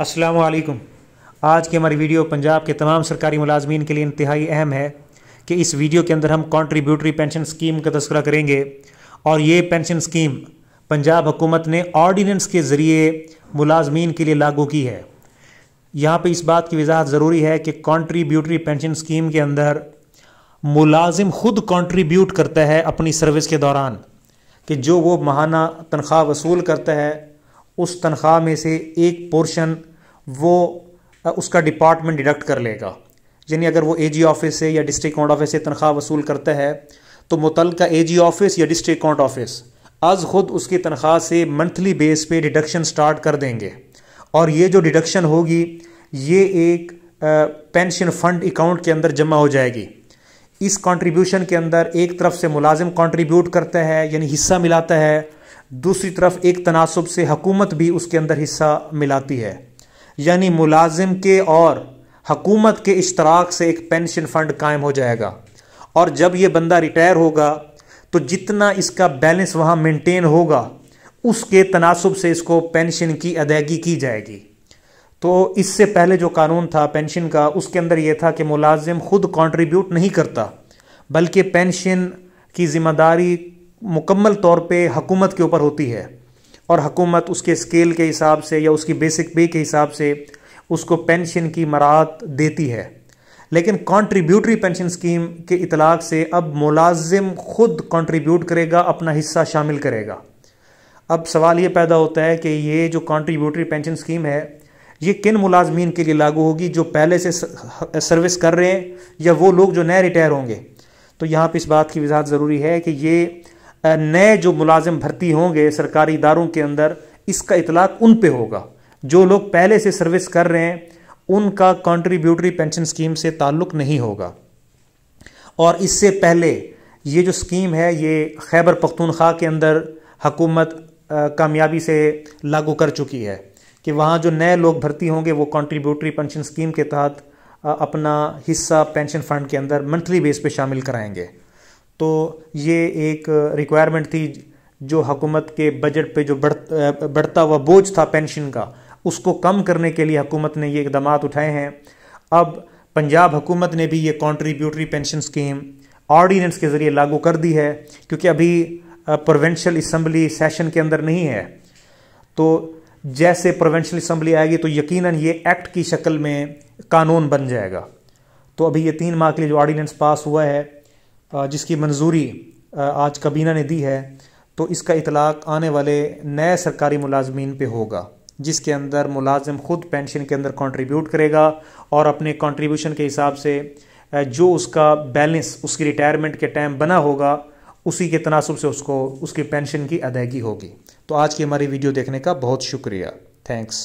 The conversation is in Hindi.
असलकुम आज की हमारी वीडियो पंजाब के तमाम सरकारी मुलाजमीन के लिए इंतहाई अहम है कि इस वीडियो के अंदर हम कॉन्ट्रीब्यूटरी पेंशन स्कीम का तस्करा करेंगे और ये पेंशन स्कीम पंजाब हुकूमत ने ऑर्डीनेंस के ज़रिए मुलाजमीन के लिए लागू की है यहाँ पर इस बात की वजाहत ज़रूरी है कि कॉन्ट्रीब्यूटरी पेंशन स्कीम के अंदर मुलाजिम खुद कॉन्ट्रीब्यूट करता है अपनी सर्विस के दौरान कि जो वो माहाना तनख्वाह वसूल करता है उस तनख्वाह में से एक पोर्शन वो उसका डिपार्टमेंट डिडक्ट कर लेगा यानी अगर वो एजी ऑफिस से या डिस्ट्रिक्ट अकाउंट ऑफिस से तनख्वाह वसूल करता है तो मुतल का ए ऑफिस या डिस्ट्रिक्ट अकाउंट ऑफिस आज ख़ुद उसकी तनख्वाह से मंथली बेस पे डिडक्शन स्टार्ट कर देंगे और ये जो डिडक्शन होगी ये एक पेंशन फंड अकाउंट के अंदर जमा हो जाएगी इस कंट्रीब्यूशन के अंदर एक तरफ से मुलाजिम कंट्रीब्यूट करता है यानी हिस्सा मिलाता है दूसरी तरफ एक तनासब से हकूमत भी उसके अंदर हिस्सा मिलाती है यानी मुलाजिम के और हकूमत के इश्तराक से एक पेंशन फ़ंड कायम हो जाएगा और जब ये बंदा रिटायर होगा तो जितना इसका बैलेंस वहाँ मेंटेन होगा उसके तनासब से इसको पेंशन की अदायगी की जाएगी तो इससे पहले जो कानून था पेंशन का उसके अंदर यह था कि मुलाजिम खुद कंट्रीब्यूट नहीं करता बल्कि पेंशन की जिम्मेदारी मुकम्मल तौर पे हकूमत के ऊपर होती है और हकूमत उसके स्केल के हिसाब से या उसकी बेसिक पे के हिसाब से उसको पेंशन की मरात देती है लेकिन कॉन्ट्रीब्यूटरी पेंशन स्कीम के इतलाक से अब मुलाजिम खुद कॉन्ट्रीब्यूट करेगा अपना हिस्सा शामिल करेगा अब सवाल ये पैदा होता है कि ये जो कॉन्ट्रीब्यूटरी पेंशन स्कीम है ये किन मुलाजमीन के लिए लागू होगी जो पहले से सर्विस कर रहे हैं या वो लोग जो नए रिटायर होंगे तो यहाँ पर इस बात की वजाहत ज़रूरी है कि ये नए जो मुलाजिम भर्ती होंगे सरकारी इदारों के अंदर इसका इतलाक उन पे होगा जो लोग पहले से सर्विस कर रहे हैं उनका कॉन्ट्रीब्यूटरी पेंशन स्कीम से ताल्लुक़ नहीं होगा और इससे पहले ये जो स्कीम है ये खैबर पख्तूनख्वा के अंदर हकूमत कामयाबी से लागू कर चुकी है कि वहाँ जो नए लोग भर्ती होंगे वो कॉन्ट्रीब्यूटरी पेंशन स्कीम के तहत अपना हिस्सा पेंशन फंड के अंदर मंथली बेस पे शामिल कराएंगे तो ये एक रिक्वायरमेंट थी जो हुकूमत के बजट पे जो बढ़ बढ़ता हुआ बोझ था पेंशन का उसको कम करने के लिए हुकूमत ने ये इकदाम उठाए हैं अब पंजाब हुकूमत ने भी ये कॉन्ट्रीब्यूटरी पेंशन स्कीम ऑर्डीनेंस के ज़रिए लागू कर दी है क्योंकि अभी प्रोवेंशल इसम्बली सेशन के अंदर नहीं है तो जैसे प्रोवेंशल इसम्बली आएगी तो यकीनन ये एक्ट की शक्ल में कानून बन जाएगा तो अभी ये तीन माह के लिए जो ऑर्डीनेंस पास हुआ है जिसकी मंजूरी आज कबीना ने दी है तो इसका इतलाक़ आने वाले नए सरकारी मुलाजमीन पे होगा जिसके अंदर मुलाजिम ख़ुद पेंशन के अंदर कंट्रीब्यूट करेगा और अपने कंट्रीब्यूशन के हिसाब से जो उसका बैलेंस उसकी रिटायरमेंट के टाइम बना होगा उसी के तनासब से उसको उसकी पेंशन की अदायगी होगी तो आज की हमारी वीडियो देखने का बहुत शुक्रिया थैंक्स